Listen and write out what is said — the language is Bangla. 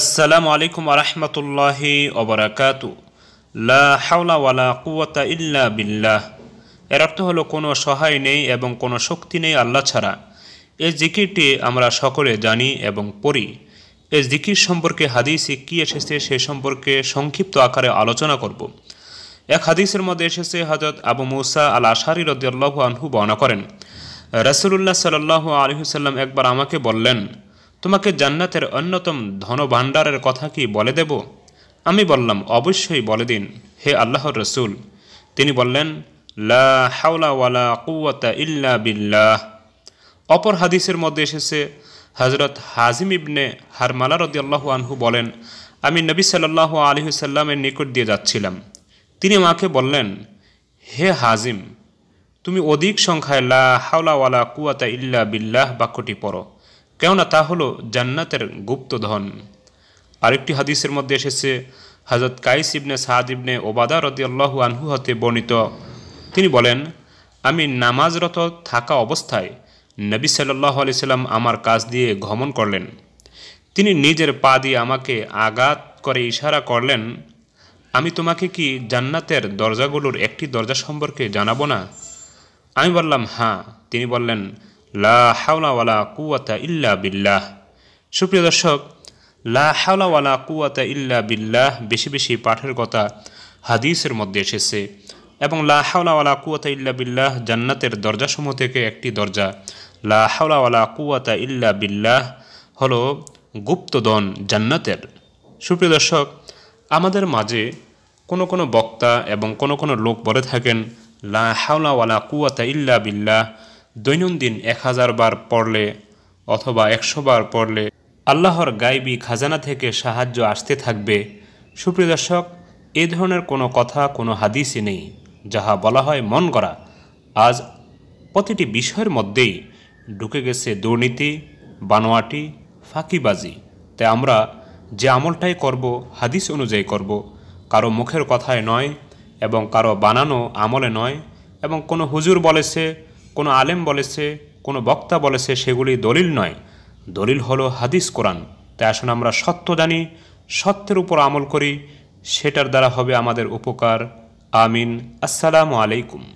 আসসালামু আলাইকুম আরহামতুল্লাহি অবরাকাত লা হাওলা ওয়ালা কুয়াতা ইল্লা বিল্লাহ এর অর্থ হলো কোনো সহায় নেই এবং কোনো শক্তি নেই আল্লাহ ছাড়া এই জিকিরটি আমরা সকলে জানি এবং পড়ি এই জিকির সম্পর্কে হাদিসে কী এসেছে সে সম্পর্কে সংক্ষিপ্ত আকারে আলোচনা করব এক হাদিসের মধ্যে এসেছে হজরত আবু মুসা আল আশারি রদিয়াল্লাহু আনহু বর্ণনা করেন রাসুলুল্লাহ সাল্লাহ আলহিহ্লাম একবার আমাকে বললেন তোমাকে জান্নাতের অন্যতম ধনভাণ্ডারের কথা কি বলে দেব আমি বললাম অবশ্যই বলে দিন হে আল্লাহর রসুল তিনি বললেন লা হাওলা ওয়ালা কুয়াতা ইল্লা বিল্লাহ অপর হাদিসের মধ্যে এসেছে হজরত হাজিম ইবনে হারমালা আল্লাহ আনহু বলেন আমি নবী সাল্লাহ আলহিসাল্লামের নিকট দিয়ে যাচ্ছিলাম তিনি মাকে বললেন হে হাজিম তুমি অধিক সংখ্যায় লা হাওলা ওয়ালা কুয়াতা ইল্লা বিল্লাহ বাক্যটি পড়ো কেননা তা হলো জান্নাতের গুপ্ত ধন আরেকটি হাদিসের মধ্যে এসেছে হজরত কাইস ইবনে সাদ ইবনে ওবাদা আল্লাহ আনহু হতে বর্ণিত তিনি বলেন আমি নামাজরত থাকা অবস্থায় নবী সাল্লাহ আলি সাল্লাম আমার কাজ দিয়ে ঘমন করলেন তিনি নিজের পা দিয়ে আমাকে আঘাত করে ইশারা করলেন আমি তোমাকে কি জান্নাতের দরজাগুলোর একটি দরজা সম্পর্কে জানাবো না আমি বললাম হ্যাঁ তিনি বললেন লা হাওলাওয়ালা কুয়াতা ইল্লা বিল্লাহ সুপ্রিয় দর্শক লা হাওলাওয়ালা কুয়াতা ইল্লা বিল্লাহ বেশি বেশি পাঠের কথা হাদিসের মধ্যে এসেছে এবং লা হাওলাওয়ালা কুয়াতা ইল্লা বিল্লাহ জান্নাতের দরজাসমূহ থেকে একটি দরজা লা হাওলাওয়ালা কুয়াতা ইল্লা বিল্লাহ হলো গুপ্তদন জান্নাতের সুপ্রিয় দর্শক আমাদের মাঝে কোনো কোনো বক্তা এবং কোনো কোনো লোক বলে থাকেন লা হাওলাওয়ালা কুয়াতা ইল্লা বিল্লাহ দৈনন্দিন এক হাজার বার পড়লে অথবা একশো বার পড়লে আল্লাহর গাইবি খাজানা থেকে সাহায্য আসতে থাকবে সুপ্রিয় দর্শক এ ধরনের কোনো কথা কোনো হাদিসই নেই যাহা বলা হয় মন করা আজ প্রতিটি বিষয়ের মধ্যেই ঢুকে গেছে দুর্নীতি বানোয়াটি ফাঁকিবাজি তাই আমরা যে আমলটাই করব হাদিস অনুযায়ী করব কারো মুখের কথায় নয় এবং কারো বানানো আমলে নয় এবং কোনো হুজুর বলেছে কোনো আলেম বলেছে কোনো বক্তা বলেছে সেগুলি দলিল নয় দলিল হলো হাদিস কোরআন তাই আসুন আমরা সত্য জানি সত্যের উপর আমল করি সেটার দ্বারা হবে আমাদের উপকার আমিন আসসালামু আলাইকুম